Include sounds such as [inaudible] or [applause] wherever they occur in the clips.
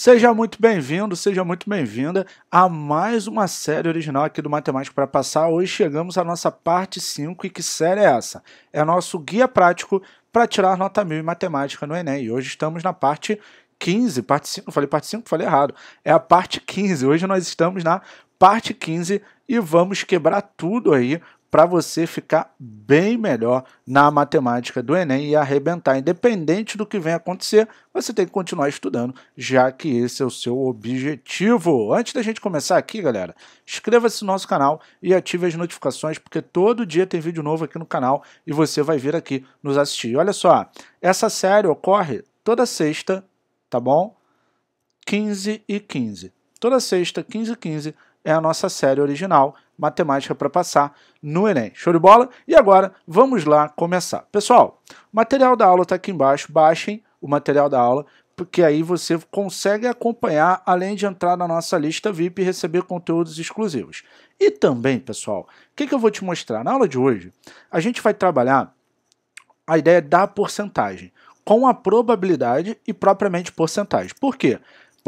Seja muito bem-vindo, seja muito bem-vinda a mais uma série original aqui do Matemática para Passar. Hoje chegamos à nossa parte 5 e que série é essa? É nosso guia prático para tirar nota mil em matemática no Enem. E hoje estamos na parte 15, parte 5, falei parte 5, falei errado. É a parte 15. Hoje nós estamos na parte 15 e vamos quebrar tudo aí para você ficar bem melhor na matemática do Enem e arrebentar. Independente do que venha acontecer, você tem que continuar estudando, já que esse é o seu objetivo. Antes da gente começar aqui, galera, inscreva-se no nosso canal e ative as notificações, porque todo dia tem vídeo novo aqui no canal e você vai vir aqui nos assistir. Olha só, essa série ocorre toda sexta, tá bom? 15 e 15. Toda sexta, 15 e 15 é a nossa série original, Matemática para Passar, no Enem. Show de bola? E agora, vamos lá começar. Pessoal, o material da aula está aqui embaixo, baixem o material da aula, porque aí você consegue acompanhar, além de entrar na nossa lista VIP e receber conteúdos exclusivos. E também, pessoal, o que, que eu vou te mostrar? Na aula de hoje, a gente vai trabalhar a ideia da porcentagem, com a probabilidade e propriamente porcentagem. Por quê?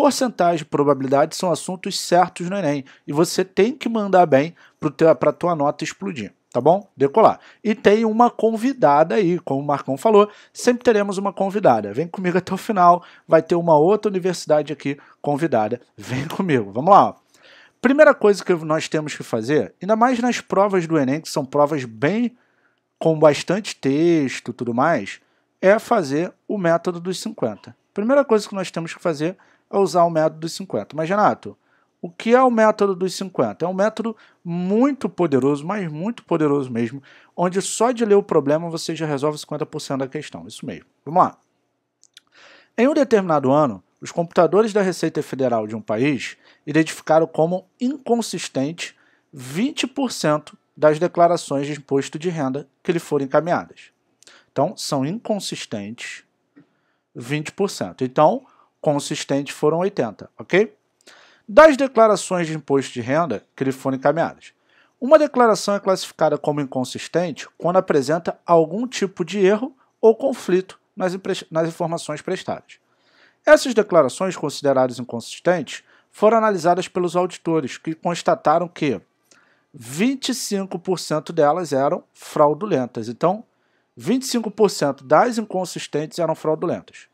Porcentagem e probabilidade são assuntos certos no Enem e você tem que mandar bem para a tua nota explodir tá bom? Decolar. E tem uma convidada aí, como o Marcão falou, sempre teremos uma convidada. Vem comigo até o final, vai ter uma outra universidade aqui convidada. Vem comigo, vamos lá. Primeira coisa que nós temos que fazer, ainda mais nas provas do Enem, que são provas bem com bastante texto tudo mais, é fazer o método dos 50. Primeira coisa que nós temos que fazer a usar o método dos 50. Mas, Renato, o que é o método dos 50? É um método muito poderoso, mas muito poderoso mesmo, onde só de ler o problema você já resolve 50% da questão. Isso mesmo. Vamos lá. Em um determinado ano, os computadores da Receita Federal de um país identificaram como inconsistente 20% das declarações de imposto de renda que lhe foram encaminhadas. Então, são inconsistentes 20%. Então, consistente foram 80, ok? Das declarações de imposto de renda que lhe foram encaminhadas. Uma declaração é classificada como inconsistente quando apresenta algum tipo de erro ou conflito nas, nas informações prestadas. Essas declarações consideradas inconsistentes foram analisadas pelos auditores, que constataram que 25% delas eram fraudulentas. Então, 25% das inconsistentes eram fraudulentas.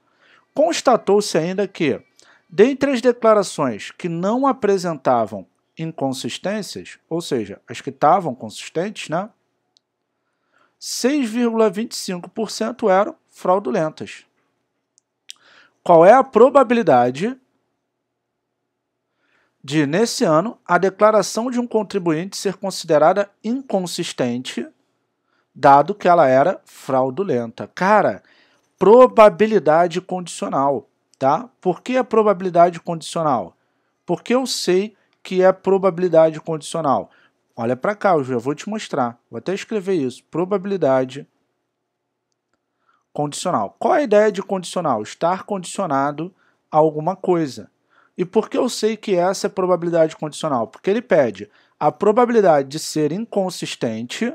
Constatou-se ainda que, dentre as declarações que não apresentavam inconsistências, ou seja, as que estavam consistentes, né, 6,25% eram fraudulentas. Qual é a probabilidade de, nesse ano, a declaração de um contribuinte ser considerada inconsistente, dado que ela era fraudulenta. Cara, probabilidade condicional, tá? Por que a probabilidade condicional? Porque eu sei que é probabilidade condicional. Olha para cá, eu já vou te mostrar. Vou até escrever isso. Probabilidade condicional. Qual é a ideia de condicional? Estar condicionado a alguma coisa. E por que eu sei que essa é probabilidade condicional? Porque ele pede a probabilidade de ser inconsistente,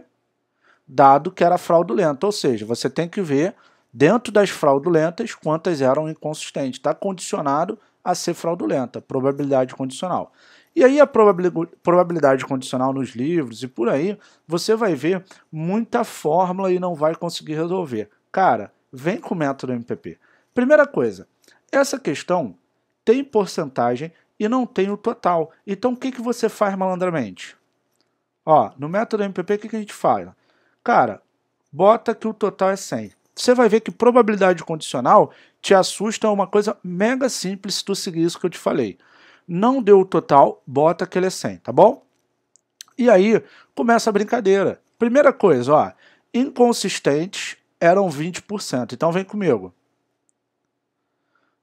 dado que era fraudulento. Ou seja, você tem que ver dentro das fraudulentas, quantas eram inconsistentes. Está condicionado a ser fraudulenta, probabilidade condicional. E aí a probabilidade condicional nos livros e por aí, você vai ver muita fórmula e não vai conseguir resolver. Cara, vem com o método MPP. Primeira coisa, essa questão tem porcentagem e não tem o total. Então o que, que você faz malandramente? Ó, no método MPP o que, que a gente faz? Cara, bota que o total é 100 você vai ver que probabilidade condicional te assusta uma coisa mega simples se tu seguir isso que eu te falei. Não deu o total, bota que ele é 100, tá bom? E aí começa a brincadeira. Primeira coisa, ó, inconsistentes eram 20%. Então vem comigo.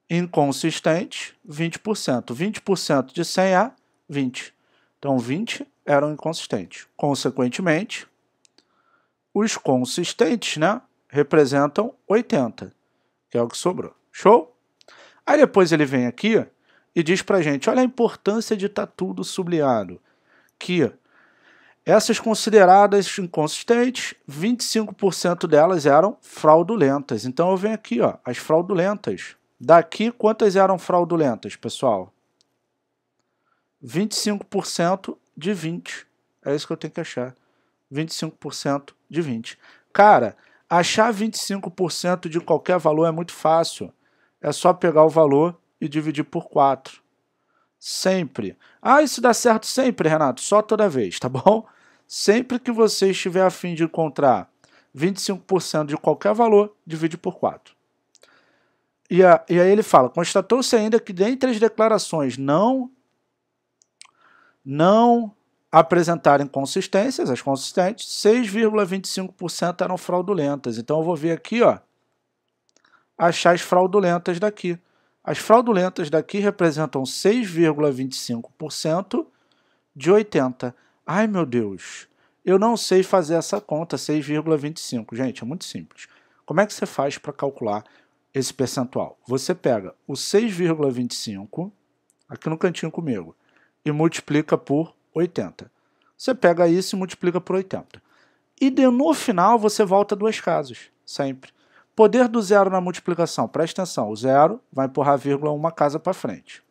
Inconsistentes, 20%. 20% de 100 é 20. Então 20 eram inconsistentes. Consequentemente, os consistentes, né? representam 80, que é o que sobrou. Show? Aí depois ele vem aqui e diz pra gente: olha a importância de estar tá tudo sublinhado. Que essas consideradas inconsistentes, 25% delas eram fraudulentas. Então eu venho aqui, ó, as fraudulentas. Daqui, quantas eram fraudulentas, pessoal? 25% de 20. É isso que eu tenho que achar. 25% de 20. Cara, Achar 25% de qualquer valor é muito fácil. É só pegar o valor e dividir por 4. Sempre. Ah, isso dá certo sempre, Renato? Só toda vez, tá [laughs] bom? Sempre que você estiver a fim de encontrar 25% de qualquer valor, divide por 4. E, a, e aí ele fala: constatou-se ainda que dentre as declarações não, não apresentarem consistências, as consistentes, 6,25% eram fraudulentas. Então eu vou vir aqui, ó, achar as fraudulentas daqui. As fraudulentas daqui representam 6,25% de 80. Ai, meu Deus. Eu não sei fazer essa conta, 6,25. Gente, é muito simples. Como é que você faz para calcular esse percentual? Você pega o 6,25 aqui no cantinho comigo e multiplica por 80. Você pega isso e multiplica por 80. E de, no final você volta duas casas, sempre. Poder do zero na multiplicação, presta atenção, o zero vai empurrar a vírgula uma casa para frente.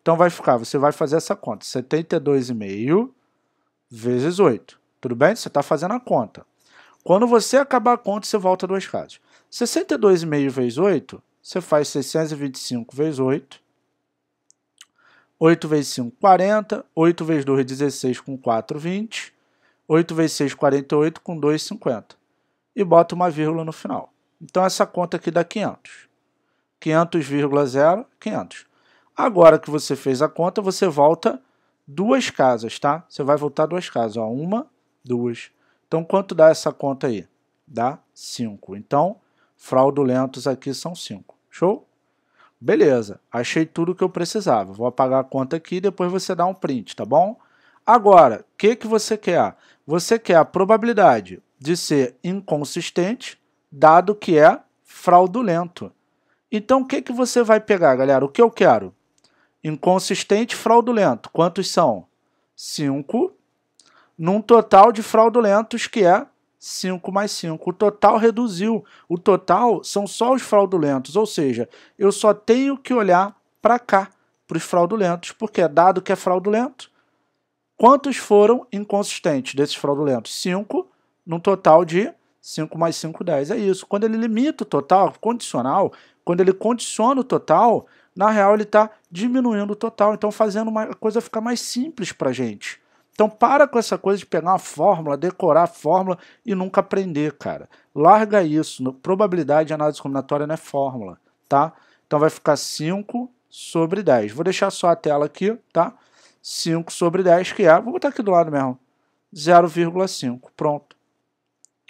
Então vai ficar, você vai fazer essa conta, 72,5 vezes 8. Tudo bem? Você está fazendo a conta. Quando você acabar a conta, você volta duas casas. 62,5 vezes 8, você faz 625 vezes 8, 8 vezes 5, 40. 8 vezes 2, 16, com 4, 20. 8 vezes 6, 48, com 2, 50. E bota uma vírgula no final. Então, essa conta aqui dá 500. 500,0, 500. Agora que você fez a conta, você volta duas casas, tá? Você vai voltar duas casas, ó. Uma, duas. Então, quanto dá essa conta aí? Dá 5. Então, fraudulentos aqui são 5. Show? Beleza, achei tudo que eu precisava. Vou apagar a conta aqui e depois você dá um print, tá bom? Agora, o que, que você quer? Você quer a probabilidade de ser inconsistente, dado que é fraudulento. Então, o que, que você vai pegar, galera? O que eu quero? Inconsistente, fraudulento. Quantos são? 5. Num total de fraudulentos que é 5 mais 5. O total reduziu. O total são só os fraudulentos, ou seja, eu só tenho que olhar para cá, para os fraudulentos, porque é dado que é fraudulento. Quantos foram inconsistentes desses fraudulentos? 5, num total de 5 mais 5, 10. É isso. Quando ele limita o total, condicional, quando ele condiciona o total, na real ele está diminuindo o total, então fazendo uma coisa ficar mais simples para a gente. Então para com essa coisa de pegar uma fórmula, decorar a fórmula e nunca aprender, cara. Larga isso. No, probabilidade de análise combinatória não é fórmula, tá? Então vai ficar 5 sobre 10. Vou deixar só a tela aqui, tá? 5 sobre 10, que é, vou botar aqui do lado mesmo, 0,5, pronto.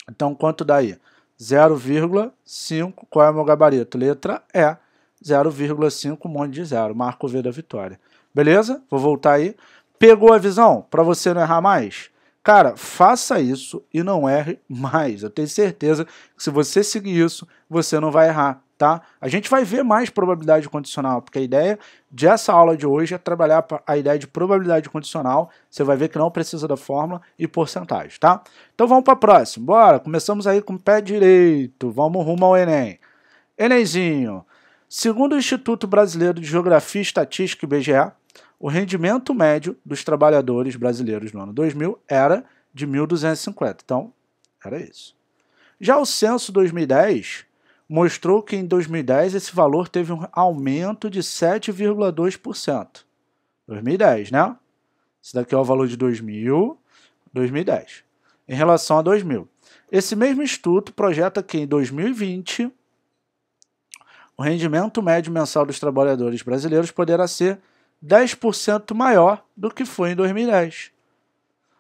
Então quanto dá aí? 0,5, qual é o meu gabarito? Letra E, 0,5, um monte de zero, marco V da vitória. Beleza? Vou voltar aí. Pegou a visão para você não errar mais? Cara, faça isso e não erre mais. Eu tenho certeza que se você seguir isso, você não vai errar, tá? A gente vai ver mais probabilidade condicional, porque a ideia dessa aula de hoje é trabalhar a ideia de probabilidade condicional. Você vai ver que não precisa da fórmula e porcentagem, tá? Então vamos para a próxima. Bora, começamos aí com o pé direito. Vamos rumo ao Enem. Enezinho. Segundo o Instituto Brasileiro de Geografia e Estatística, IBGE, o rendimento médio dos trabalhadores brasileiros no ano 2000 era de 1.250. Então, era isso. Já o censo 2010 mostrou que em 2010 esse valor teve um aumento de 7,2%. 2010, né? Esse daqui é o valor de 2000, 2010. Em relação a 2000. Esse mesmo estudo projeta que em 2020 o rendimento médio mensal dos trabalhadores brasileiros poderá ser 10% maior do que foi em 2010.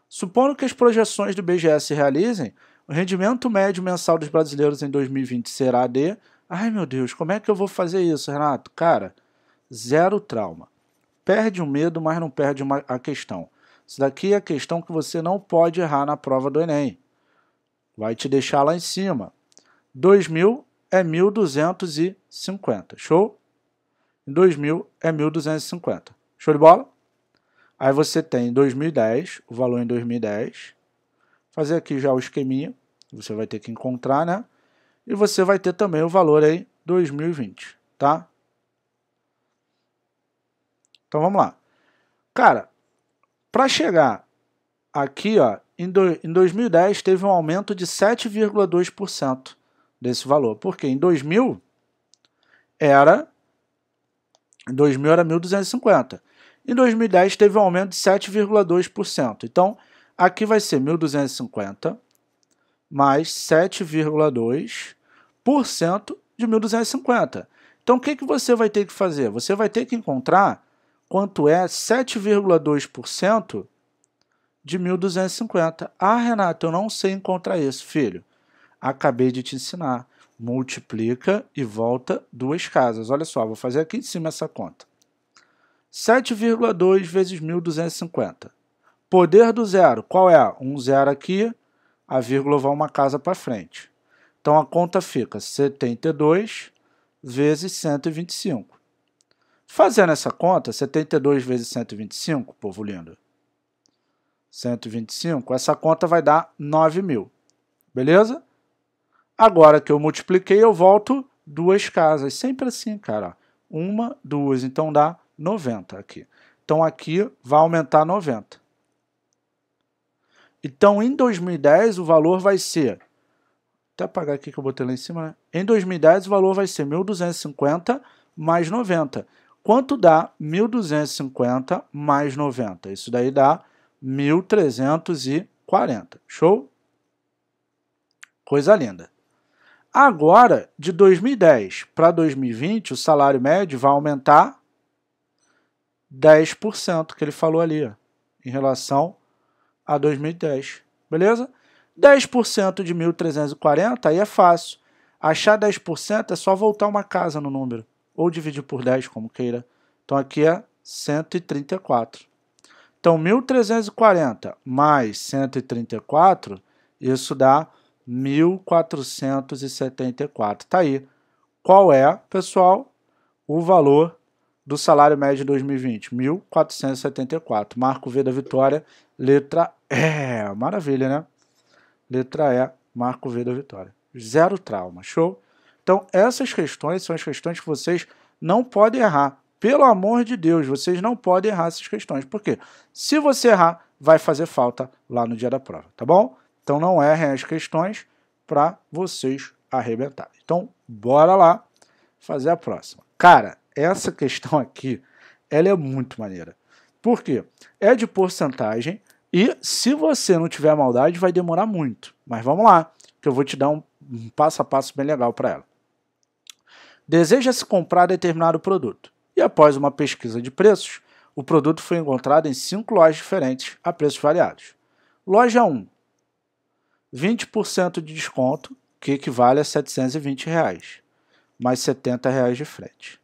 Supondo que as projeções do BGS se realizem, o rendimento médio mensal dos brasileiros em 2020 será de. Ai meu Deus, como é que eu vou fazer isso, Renato? Cara, zero trauma. Perde o medo, mas não perde uma, a questão. Isso daqui é a questão que você não pode errar na prova do Enem. Vai te deixar lá em cima. 2.000 é 1.250. Show? Em 2000 é 1.250. Show de bola? Aí você tem 2010, o valor em 2010. Fazer aqui já o esqueminha, você vai ter que encontrar, né? E você vai ter também o valor aí 2020, tá? Então vamos lá. Cara, para chegar aqui, ó, em, do, em 2010 teve um aumento de 7,2% desse valor, porque em 2000 era em 2000 era 1.250. Em 2010 teve um aumento de 7,2%. Então, aqui vai ser 1.250 mais 7,2% de 1.250. Então, o que, que você vai ter que fazer? Você vai ter que encontrar quanto é 7,2% de 1.250. Ah, Renato, eu não sei encontrar isso, filho. Acabei de te ensinar multiplica e volta duas casas. Olha só, vou fazer aqui em cima essa conta. 7,2 vezes 1.250. Poder do zero, qual é? Um zero aqui, a vírgula vai uma casa para frente. Então a conta fica 72 vezes 125. Fazendo essa conta, 72 vezes 125, povo lindo, 125, essa conta vai dar 9 mil. Beleza? Agora que eu multipliquei, eu volto duas casas. Sempre assim, cara. Uma, duas. Então dá 90 aqui. Então aqui vai aumentar 90. Então em 2010 o valor vai ser. Até apagar aqui que eu botei lá em cima, né? Em 2010 o valor vai ser 1250 mais 90. Quanto dá 1250 mais 90? Isso daí dá 1340. Show? Coisa linda. Agora, de 2010 para 2020, o salário médio vai aumentar 10%, que ele falou ali, em relação a 2010. Beleza? 10% de 1.340 aí é fácil. Achar 10% é só voltar uma casa no número, ou dividir por 10, como queira. Então aqui é 134. Então 1.340 mais 134, isso dá 1474. Tá aí. Qual é, pessoal, o valor do salário médio de 2020? 1474. Marco V da vitória, letra E. Maravilha, né? Letra E, Marco V da vitória. Zero trauma, show? Então, essas questões são as questões que vocês não podem errar. Pelo amor de Deus, vocês não podem errar essas questões. Por quê? Se você errar, vai fazer falta lá no dia da prova, tá bom? Então não errem as questões para vocês arrebentar. Então bora lá fazer a próxima. Cara, essa questão aqui, ela é muito maneira. Por quê? É de porcentagem e se você não tiver maldade vai demorar muito. Mas vamos lá, que eu vou te dar um, um passo a passo bem legal para ela. Deseja-se comprar determinado produto e após uma pesquisa de preços, o produto foi encontrado em cinco lojas diferentes a preços variados. Loja 1 20% de desconto, que equivale a 720 reais, mais 70 reais de frete.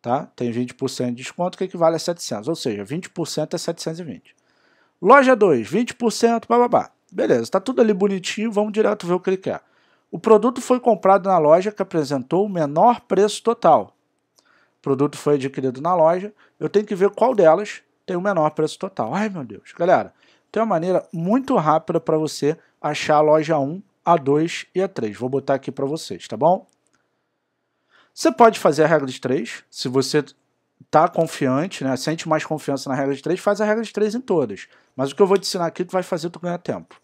Tá? Tem 20% de desconto, que equivale a 700, ou seja, 20% é 720. Loja 2, 20%, bababá. Beleza, está tudo ali bonitinho, vamos direto ver o que ele quer. O produto foi comprado na loja que apresentou o menor preço total. O produto foi adquirido na loja, eu tenho que ver qual delas tem o menor preço total. Ai meu Deus, galera, tem uma maneira muito rápida para você achar a loja 1, a 2 e a 3. Vou botar aqui para vocês, tá bom? Você pode fazer a regra de 3, se você tá confiante, né? Sente mais confiança na regra de 3, faz a regra de 3 em todas. Mas o que eu vou te ensinar aqui, tu vai fazer tu ganhar tempo.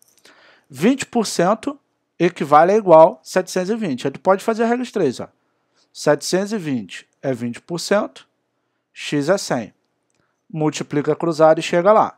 20% equivale a igual 720. Aí tu pode fazer a regra de 3, ó. 720 é 20%, x é 100. Multiplica cruzado e chega lá.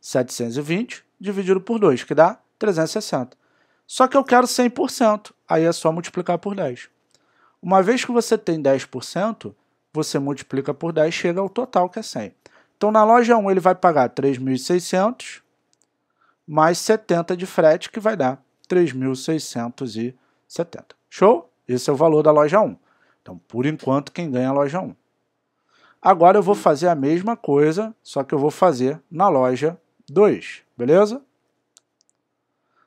720 dividido por 2, que dá 360. Só que eu quero 100%, aí é só multiplicar por 10. Uma vez que você tem 10%, você multiplica por 10 chega ao total, que é 100. Então, na loja 1, ele vai pagar 3.600 mais 70 de frete, que vai dar 3.670. Show? Esse é o valor da loja 1. Então, por enquanto, quem ganha é a loja 1. Agora eu vou fazer a mesma coisa, só que eu vou fazer na loja 2, beleza?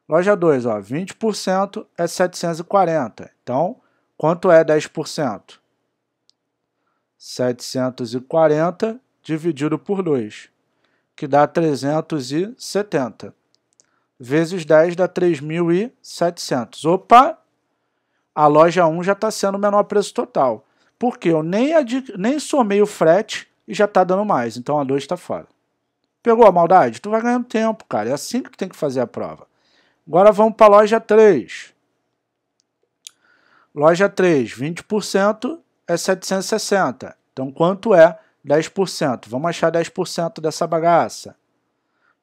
Loja 2, 20% é 740. Então, quanto é 10%? 740 dividido por 2, que dá 370. Vezes 10 dá 3.700. Opa! A loja 1 já está sendo o menor preço total. Porque eu nem, nem somei o frete e já está dando mais. Então a 2 está fora. Pegou a maldade? Tu vai ganhando tempo, cara. É assim que tu tem que fazer a prova. Agora vamos para a loja 3. Loja 3, 20% é 760. Então quanto é 10%? Vamos achar 10% dessa bagaça.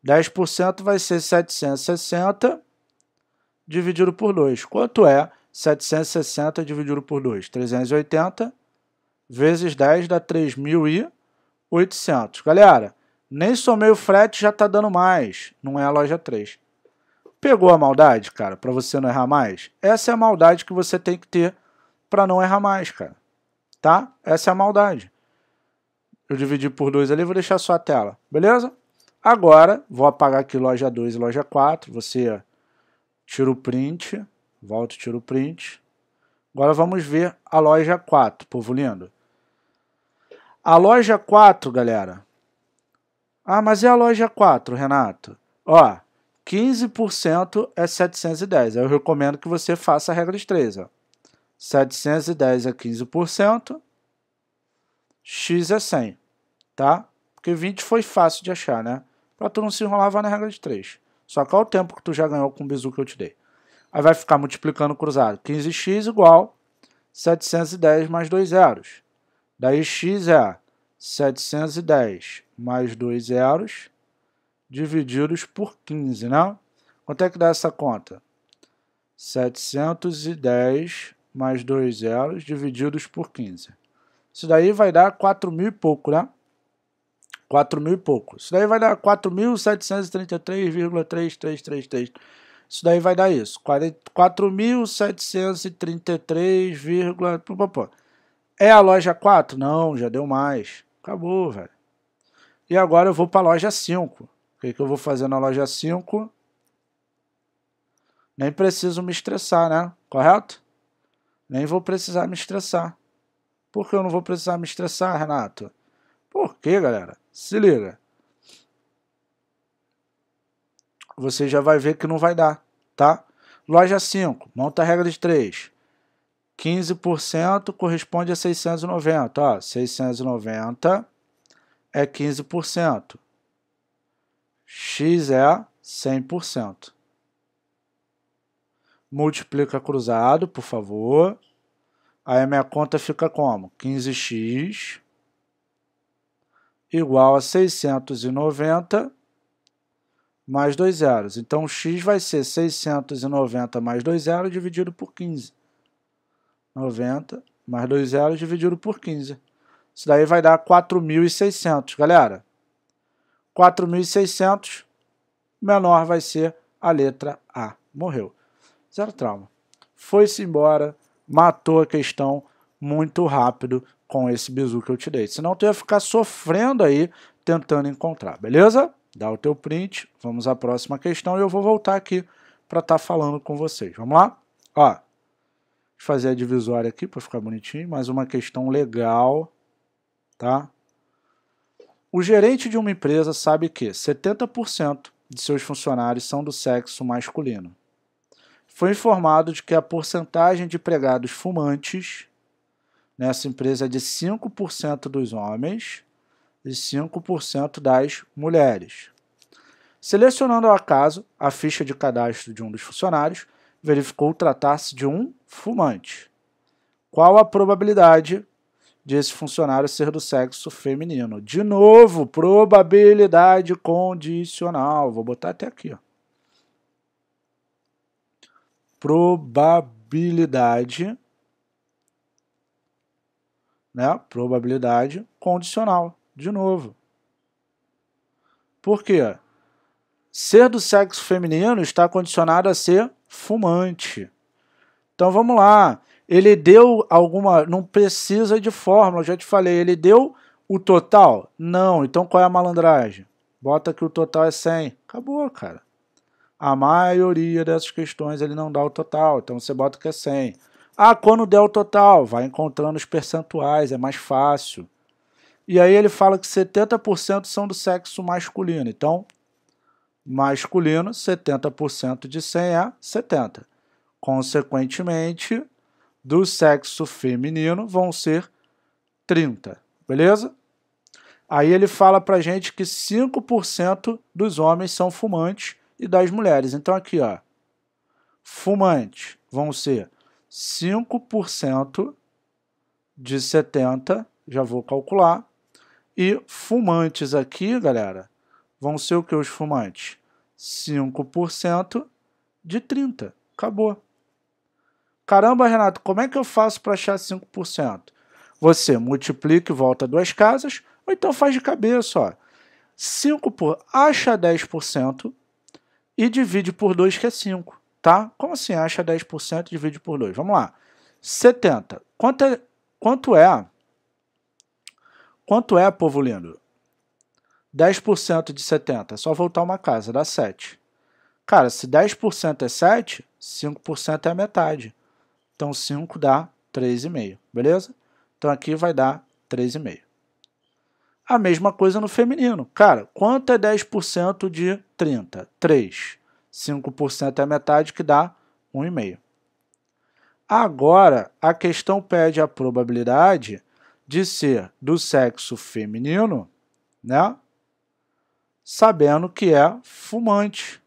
10% vai ser 760 dividido por 2. Quanto é 760 dividido por 2? 380 vezes 10 dá 3.800. Galera, nem somei o frete, já tá dando mais. Não é a loja 3. Pegou a maldade, cara, para você não errar mais? Essa é a maldade que você tem que ter para não errar mais, cara. Tá? Essa é a maldade. Eu dividi por dois ali, vou deixar só a tela, beleza? Agora, vou apagar aqui loja 2 e loja 4. Você tira o print, volta e tira o print. Agora vamos ver a loja 4, povo lindo. A loja 4, galera, ah, mas e a loja 4, Renato? Ó, 15% é 710. Eu recomendo que você faça a regra de 3. Ó. 710 é 15%, x é 100, tá? Porque 20 foi fácil de achar, né? Pra tu não se enrolar, vai na regra de 3. Só que olha o tempo que tu já ganhou com o bizu que eu te dei. Aí vai ficar multiplicando cruzado. 15x igual 710 mais dois zeros. Daí x é 710 mais dois zeros, divididos por 15, né? Quanto é que dá essa conta? 710 mais dois zeros, divididos por 15. Isso daí vai dar 4 mil e pouco, né? 4 mil e pouco. Isso daí vai dar 4.733,333. Isso daí vai dar isso. 4.733, é a loja 4? Não, já deu mais. Acabou, velho. E agora eu vou para a loja 5. O que, que eu vou fazer na loja 5? Nem preciso me estressar, né? Correto? Nem vou precisar me estressar. Por que eu não vou precisar me estressar, Renato? Por quê, galera? Se liga. Você já vai ver que não vai dar, tá? Loja 5, monta a regra de 3. 15% corresponde a 690, ó, 690 é 15%. X é 100%. Multiplica cruzado, por favor. Aí minha conta fica como? 15x igual a 690 mais dois zeros. Então, x vai ser 690 mais dois zeros dividido por 15. 90 mais dois zeros dividido por 15. Isso daí vai dar 4.600, galera. 4.600 menor vai ser a letra A. Morreu. Zero trauma. Foi-se embora, matou a questão muito rápido com esse bizu que eu te dei. Senão tu ia ficar sofrendo aí tentando encontrar, beleza? Dá o teu print, vamos à próxima questão e eu vou voltar aqui para estar tá falando com vocês. Vamos lá? Ó, fazer a divisória aqui para ficar bonitinho. Mais uma questão legal Tá? O gerente de uma empresa sabe que 70% de seus funcionários são do sexo masculino. Foi informado de que a porcentagem de empregados fumantes nessa empresa é de 5% dos homens e 5% das mulheres. Selecionando ao acaso a ficha de cadastro de um dos funcionários, verificou tratar-se de um fumante. Qual a probabilidade de esse funcionário ser do sexo feminino. De novo, probabilidade condicional. Vou botar até aqui. Ó. Probabilidade. Né? Probabilidade condicional. De novo. Por quê? Ser do sexo feminino está condicionado a ser fumante. Então vamos lá. Ele deu alguma. Não precisa de fórmula, já te falei. Ele deu o total? Não. Então qual é a malandragem? Bota que o total é 100. Acabou, cara. A maioria dessas questões ele não dá o total. Então você bota que é 100. Ah, quando der o total, vai encontrando os percentuais, é mais fácil. E aí ele fala que 70% são do sexo masculino. Então, masculino, 70% de 100 é 70. Consequentemente, do sexo feminino vão ser 30, beleza? Aí ele fala pra gente que 5% dos homens são fumantes e das mulheres. Então aqui, ó, fumante vão ser 5% de 70, já vou calcular. E fumantes aqui, galera, vão ser o que os fumantes? 5% de 30. Acabou. Caramba, Renato, como é que eu faço para achar 5%? Você multiplica e volta duas casas, ou então faz de cabeça, ó. 5 por acha 10% e divide por 2 que é 5, tá? Como assim acha 10% e divide por 2? Vamos lá. 70. Quanto é quanto é Quanto é, povo lindo? 10% de 70, é só voltar uma casa, dá 7. Cara, se 10% é 7, 5% é a metade. Então, 5 dá 3,5, beleza? Então, aqui vai dar 3,5. A mesma coisa no feminino. Cara, quanto é 10% de 30? 3. 5% é metade, que dá 1,5. Agora, a questão pede a probabilidade de ser do sexo feminino, né? Sabendo que é fumante.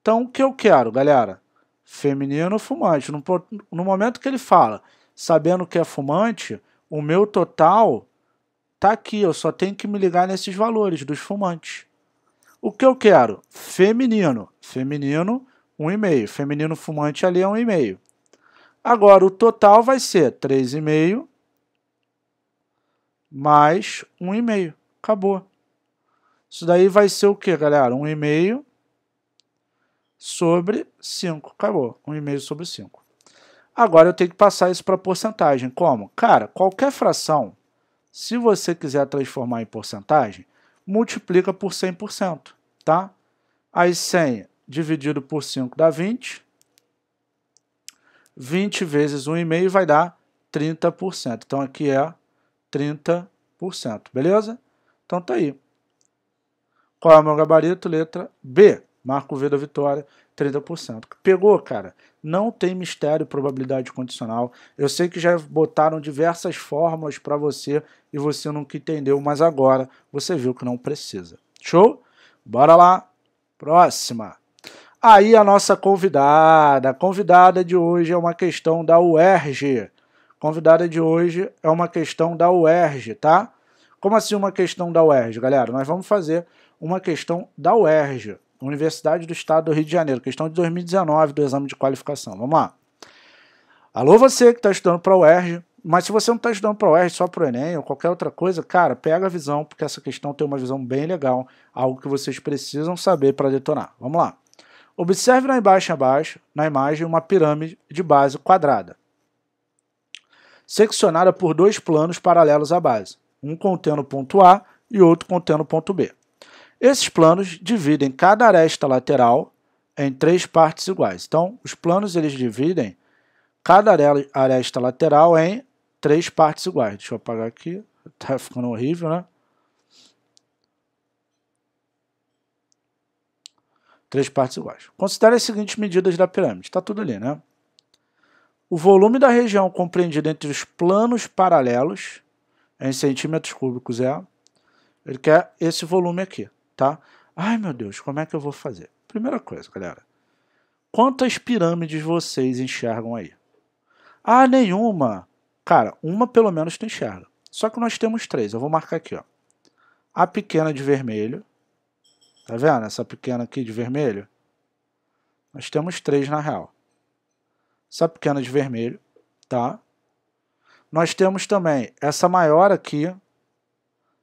Então, o que eu quero, galera? feminino fumante. No, no momento que ele fala, sabendo que é fumante, o meu total tá aqui, eu só tenho que me ligar nesses valores dos fumantes. O que eu quero? Feminino. Feminino, um e meio Feminino fumante ali é meio Agora, o total vai ser 3,5 mais 1,5. Acabou. Isso daí vai ser o que, galera? 1,5 sobre 5. Acabou. 1,5 sobre 5. Agora eu tenho que passar isso para porcentagem. Como? Cara, qualquer fração, se você quiser transformar em porcentagem, multiplica por 100%, tá? Aí 100 dividido por 5 dá 20. 20 vezes 1,5 vai dar 30%. Então aqui é 30%, beleza? Então tá aí. Qual é o meu gabarito? Letra B. Marco V da vitória, 30%. Pegou, cara. Não tem mistério probabilidade condicional. Eu sei que já botaram diversas fórmulas para você e você nunca entendeu, mas agora você viu que não precisa. Show? Bora lá. Próxima. Aí a nossa convidada. A convidada de hoje é uma questão da UERJ. Convidada de hoje é uma questão da UERJ, tá? Como assim uma questão da UERJ, galera? Nós vamos fazer uma questão da UERJ. Universidade do Estado do Rio de Janeiro, questão de 2019 do exame de qualificação. Vamos lá. Alô, você que está estudando para o UERJ, mas se você não está estudando para o UERJ, só para o Enem ou qualquer outra coisa, cara, pega a visão, porque essa questão tem uma visão bem legal, algo que vocês precisam saber para detonar. Vamos lá. Observe na embaixo abaixo, na imagem, uma pirâmide de base quadrada, seccionada por dois planos paralelos à base, um contendo o ponto A e outro contendo o ponto B. Esses planos dividem cada aresta lateral em três partes iguais. Então, os planos eles dividem cada aresta lateral em três partes iguais. Deixa eu apagar aqui, tá ficando horrível, né? Três partes iguais. Considere as seguintes medidas da pirâmide. Está tudo ali, né? O volume da região compreendida entre os planos paralelos, em centímetros cúbicos é, ele quer esse volume aqui tá? Ai meu Deus, como é que eu vou fazer? Primeira coisa, galera, quantas pirâmides vocês enxergam aí? Ah, nenhuma. Cara, uma pelo menos tu enxerga. Só que nós temos três. Eu vou marcar aqui, ó. A pequena de vermelho. Tá vendo essa pequena aqui de vermelho? Nós temos três na real. Essa pequena de vermelho, tá? Nós temos também essa maior aqui,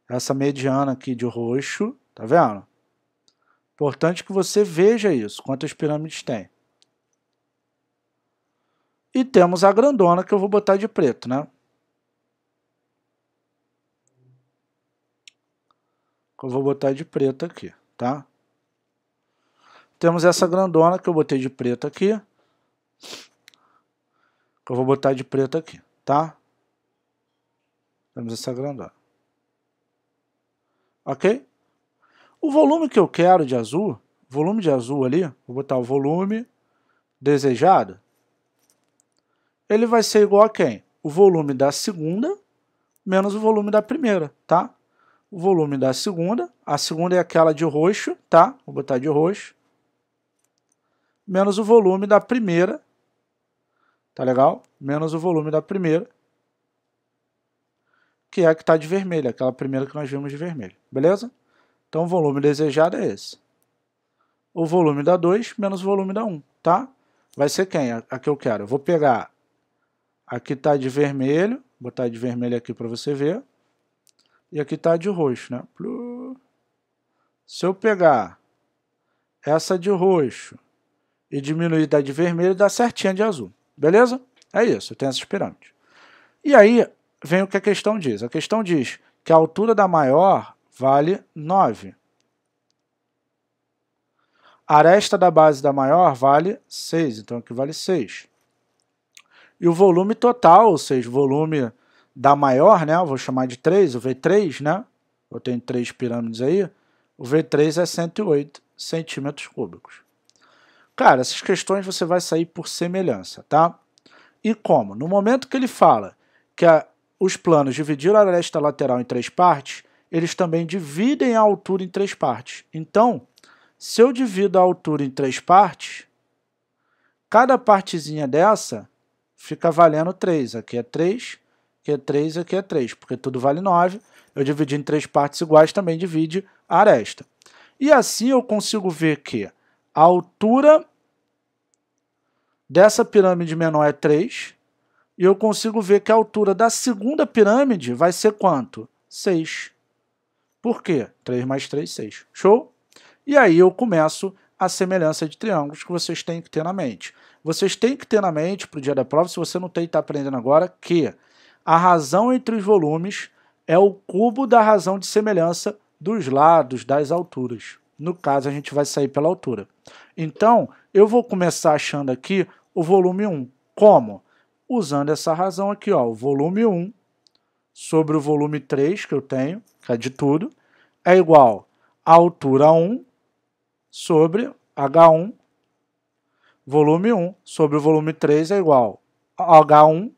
essa mediana aqui de roxo, Tá vendo? Importante que você veja isso, quantas pirâmides tem. E temos a grandona que eu vou botar de preto, né? eu vou botar de preto aqui, tá? Temos essa grandona que eu botei de preto aqui. eu vou botar de preto aqui, tá? Temos essa grandona. Ok? O volume que eu quero de azul, volume de azul ali, vou botar o volume desejado, ele vai ser igual a quem? O volume da segunda menos o volume da primeira, tá? O volume da segunda, a segunda é aquela de roxo, tá? Vou botar de roxo. Menos o volume da primeira, tá legal? Menos o volume da primeira, que é a que está de vermelho, aquela primeira que nós vimos de vermelho, beleza? Então o volume desejado é esse. O volume da 2 menos o volume da 1, um, tá? Vai ser quem? A, que eu quero. Eu vou pegar, aqui está de vermelho, botar de vermelho aqui para você ver. E aqui está de roxo, né? Se eu pegar essa de roxo e diminuir da de vermelho, dá certinha de azul. Beleza? É isso, eu tenho essas pirâmides. E aí vem o que a questão diz. A questão diz que a altura da maior vale 9. A aresta da base da maior vale 6, então aqui vale 6. E o volume total, ou seja, o volume da maior, né, eu vou chamar de 3, o V3, né, eu tenho três pirâmides aí, o V3 é 108 centímetros cúbicos. Cara, essas questões você vai sair por semelhança, tá? E como? No momento que ele fala que a, os planos dividiram a aresta lateral em três partes, eles também dividem a altura em três partes. Então, se eu divido a altura em três partes, cada partezinha dessa fica valendo 3. Aqui é 3, aqui é 3, aqui é 3, porque tudo vale 9. Eu dividi em três partes iguais, também divide a aresta. E assim eu consigo ver que a altura dessa pirâmide menor é 3, e eu consigo ver que a altura da segunda pirâmide vai ser quanto? 6. Por quê? 3 mais 3, 6. Show? E aí eu começo a semelhança de triângulos que vocês têm que ter na mente. Vocês têm que ter na mente, para o dia da prova, se você não tem e está aprendendo agora, que a razão entre os volumes é o cubo da razão de semelhança dos lados, das alturas. No caso, a gente vai sair pela altura. Então, eu vou começar achando aqui o volume 1. Como? Usando essa razão aqui, ó, o volume 1 sobre o volume 3 que eu tenho, que é de tudo, é igual a altura 1 sobre H1, volume 1 sobre o volume 3 é igual a H1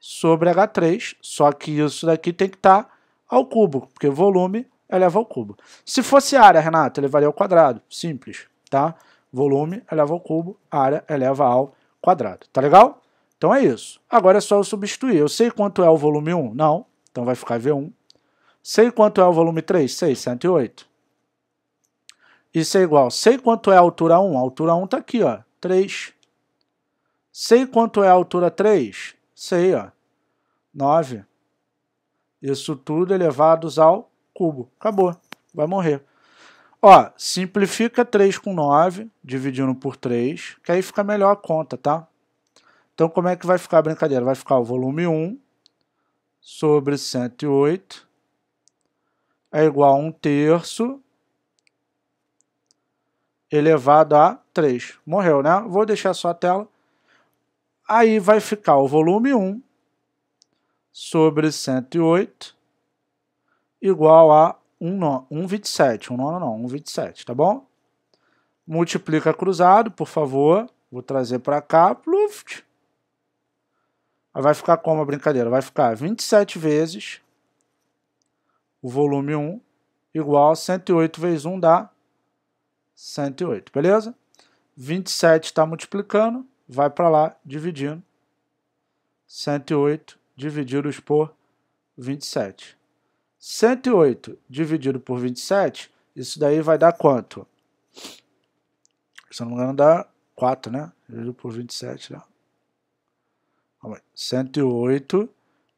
sobre H3, só que isso daqui tem que estar tá ao cubo, porque volume eleva ao cubo. Se fosse área, Renato, elevaria ao quadrado, simples, tá? Volume eleva ao cubo, área eleva ao quadrado, tá legal? Então é isso. Agora é só eu substituir. Eu sei quanto é o volume 1? Não, então vai ficar V1 Sei quanto é o volume 3? Sei, 108. Isso é igual. Sei quanto é a altura 1? A altura 1 está aqui, ó, 3. Sei quanto é a altura 3? Sei, ó, 9. Isso tudo elevados ao cubo. Acabou, vai morrer. Ó, simplifica 3 com 9, dividindo por 3, que aí fica melhor a conta, tá? Então, como é que vai ficar a brincadeira? Vai ficar o volume 1 sobre 108 é igual a um terço elevado a 3. Morreu, né? Vou deixar só a tela. Aí vai ficar o volume 1 sobre 108 igual a 1,27. 1 nono não, 1,27, tá bom? Multiplica cruzado, por favor. Vou trazer para cá. Pluft. vai ficar como a brincadeira? Vai ficar 27 vezes o volume 1 igual a 108 vezes 1 dá 108, beleza? 27 está multiplicando, vai para lá dividindo. 108 divididos por 27. 108 dividido por 27, isso daí vai dar quanto? Se não me engano, dá 4, né? Dividido por 27, né? 108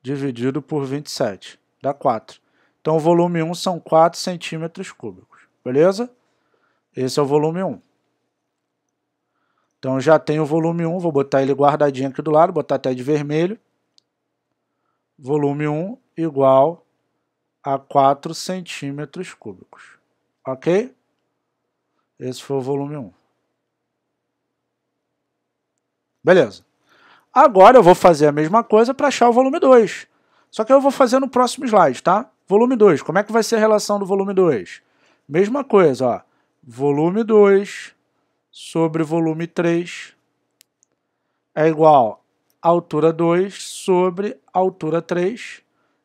dividido por 27, dá 4. Então, o volume 1 são 4 centímetros cúbicos, beleza? Esse é o volume 1. Então, já tem o volume 1, vou botar ele guardadinho aqui do lado, botar até de vermelho. Volume 1 igual a 4 centímetros cúbicos, ok? Esse foi o volume 1. Beleza. Agora eu vou fazer a mesma coisa para achar o volume 2. Só que eu vou fazer no próximo slide, tá? Volume 2, como é que vai ser a relação do volume 2? Mesma coisa, ó. Volume 2 sobre volume 3 é igual a altura 2 sobre altura 3.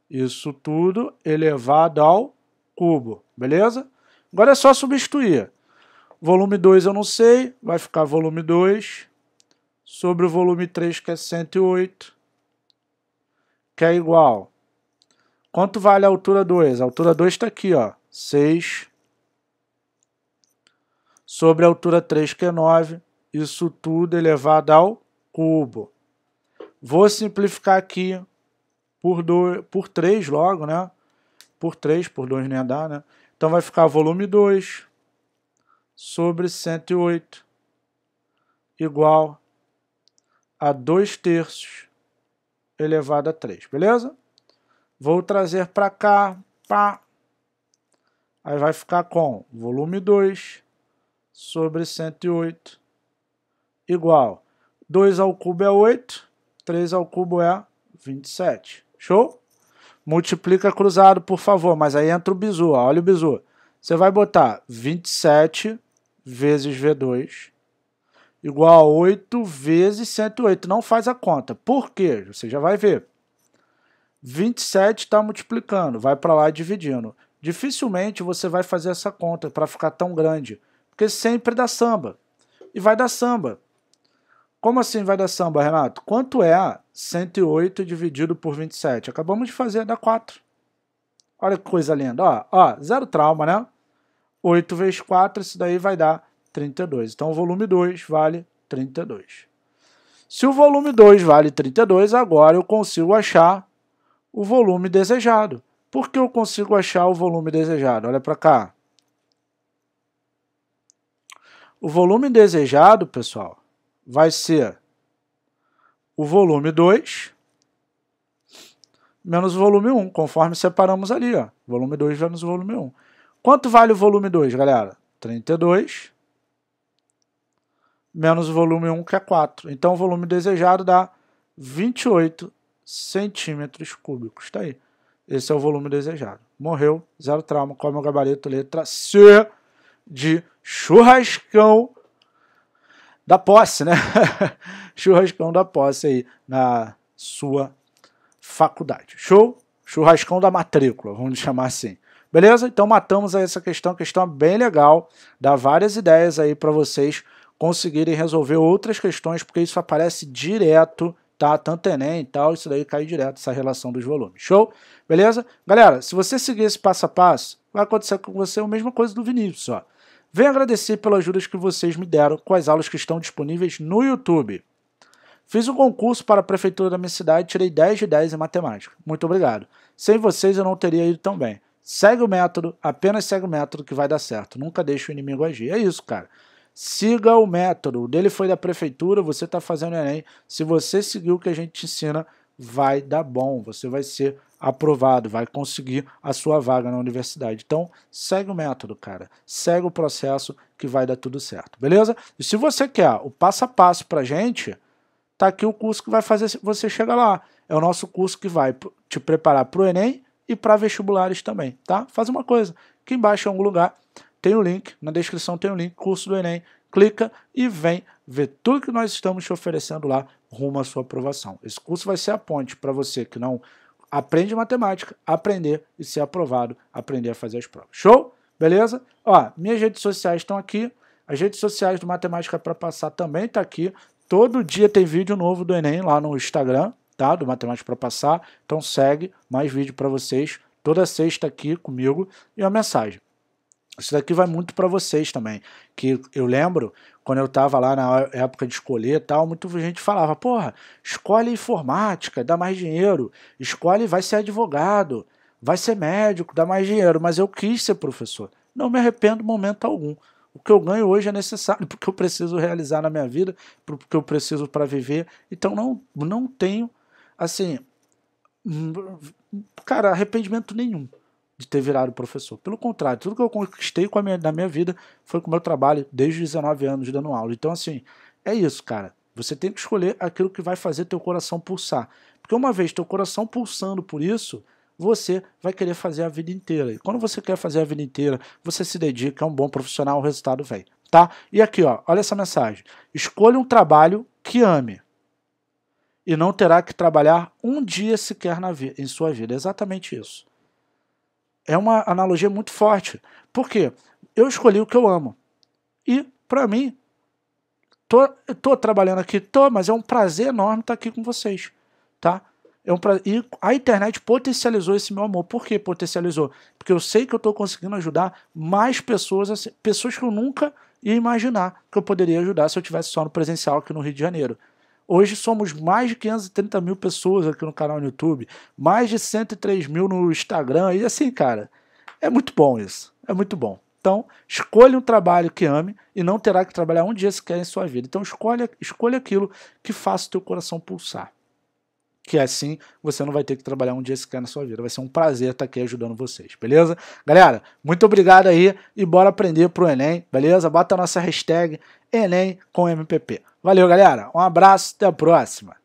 Isso tudo elevado ao cubo, beleza? Agora é só substituir. Volume 2 eu não sei, vai ficar volume 2 sobre o volume 3, que é 108, que é igual Quanto vale a altura 2? A altura 2 está aqui, ó, 6 sobre a altura 3, que é 9. Isso tudo elevado ao cubo. Vou simplificar aqui por, 2, por 3 logo, né? Por 3, por 2 nem dá, né? Então vai ficar volume 2 sobre 108 igual a 2 terços elevado a 3, beleza? Vou trazer para cá, pá. Aí vai ficar com volume 2 sobre 108 igual 2 ao cubo é 8, 3 ao cubo é 27. Show? Multiplica cruzado, por favor, mas aí entra o bizu, ó. olha o bizu. Você vai botar 27 vezes V2 igual a 8 vezes 108. Não faz a conta. Por quê? Você já vai ver. 27 está multiplicando, vai para lá dividindo. Dificilmente você vai fazer essa conta para ficar tão grande, porque sempre dá samba. E vai dar samba. Como assim vai dar samba, Renato? Quanto é 108 dividido por 27? Acabamos de fazer, dá 4. Olha que coisa linda. Ó, ó, zero trauma, né? 8 vezes 4, isso daí vai dar 32. Então o volume 2 vale 32. Se o volume 2 vale 32, agora eu consigo achar o volume desejado. Por que eu consigo achar o volume desejado? Olha para cá. O volume desejado, pessoal, vai ser o volume 2 menos o volume 1, um, conforme separamos ali. Ó. Volume 2 menos o volume 1. Um. Quanto vale o volume 2, galera? 32 menos o volume 1, um, que é 4. Então, o volume desejado dá 28 centímetros cúbicos. Está aí. Esse é o volume desejado. Morreu, zero trauma, qual é o meu gabarito? Letra C de churrascão da posse, né? [laughs] churrascão da posse aí na sua faculdade. Show? Churrascão da matrícula, vamos chamar assim. Beleza? Então matamos aí essa questão, questão bem legal, dá várias ideias aí para vocês conseguirem resolver outras questões, porque isso aparece direto tá? Tanto Enem e tal, isso daí cai direto, essa relação dos volumes. Show? Beleza? Galera, se você seguir esse passo a passo, vai acontecer com você a mesma coisa do Vinícius, ó. Venho agradecer pelas ajudas que vocês me deram com as aulas que estão disponíveis no YouTube. Fiz um concurso para a prefeitura da minha cidade e tirei 10 de 10 em matemática. Muito obrigado. Sem vocês eu não teria ido tão bem. Segue o método, apenas segue o método que vai dar certo. Nunca deixe o inimigo agir. É isso, cara. Siga o método. O dele foi da prefeitura, você está fazendo Enem. Se você seguir o que a gente te ensina, vai dar bom. Você vai ser aprovado, vai conseguir a sua vaga na universidade. Então, segue o método, cara. Segue o processo que vai dar tudo certo, beleza? E se você quer o passo a passo a gente, tá aqui o curso que vai fazer você chegar lá. É o nosso curso que vai te preparar para o Enem e para vestibulares também, tá? Faz uma coisa, aqui embaixo em algum lugar tem o um link, na descrição tem o um link, curso do Enem, clica e vem ver tudo que nós estamos te oferecendo lá rumo à sua aprovação. Esse curso vai ser a ponte para você que não aprende matemática, aprender e ser aprovado, aprender a fazer as provas. Show? Beleza? Ó, minhas redes sociais estão aqui. As redes sociais do Matemática para Passar também tá aqui. Todo dia tem vídeo novo do Enem lá no Instagram, tá? Do Matemática para Passar. Então segue, mais vídeo para vocês. Toda sexta aqui comigo e uma mensagem. Isso daqui vai muito para vocês também. Que eu lembro, quando eu estava lá na época de escolher tal, muita gente falava: porra, escolhe informática, dá mais dinheiro. Escolhe, vai ser advogado, vai ser médico, dá mais dinheiro. Mas eu quis ser professor. Não me arrependo momento algum. O que eu ganho hoje é necessário [laughs] porque eu preciso realizar na minha vida, porque eu preciso para viver. Então não, não tenho, assim, hum, cara, arrependimento nenhum de ter virado professor. Pelo contrário, tudo que eu conquistei com a minha, na minha vida foi com o meu trabalho desde os 19 anos dando aula. Então, assim, é isso, cara. Você tem que escolher aquilo que vai fazer teu coração pulsar. Porque uma vez teu coração pulsando por isso, você vai querer fazer a vida inteira. E quando você quer fazer a vida inteira, você se dedica, é um bom profissional, o resultado vem. Tá? E aqui, ó, olha essa mensagem. Escolha um trabalho que ame e não terá que trabalhar um dia sequer na em sua vida. É exatamente isso é uma analogia muito forte. Por quê? Eu escolhi o que eu amo. E, para mim, tô, tô trabalhando aqui, tô, mas é um prazer enorme estar aqui com vocês, tá? É um pra... E a internet potencializou esse meu amor. Por que potencializou? Porque eu sei que eu estou conseguindo ajudar mais pessoas, assim, pessoas que eu nunca ia imaginar que eu poderia ajudar se eu tivesse só no presencial aqui no Rio de Janeiro. Hoje somos mais de 530 mil pessoas aqui no canal no YouTube, mais de 103 mil no Instagram, e assim, cara, é muito bom isso, é muito bom. Então, escolha um trabalho que ame e não terá que trabalhar um dia sequer em sua vida. Então, escolha, escolha aquilo que faça o teu coração pulsar. Que assim você não vai ter que trabalhar um dia sequer na sua vida. Vai ser um prazer estar aqui ajudando vocês, beleza? Galera, muito obrigado aí e bora aprender pro Enem, beleza? Bota a nossa hashtag Enem com MPP. Valeu, galera. Um abraço, até a próxima.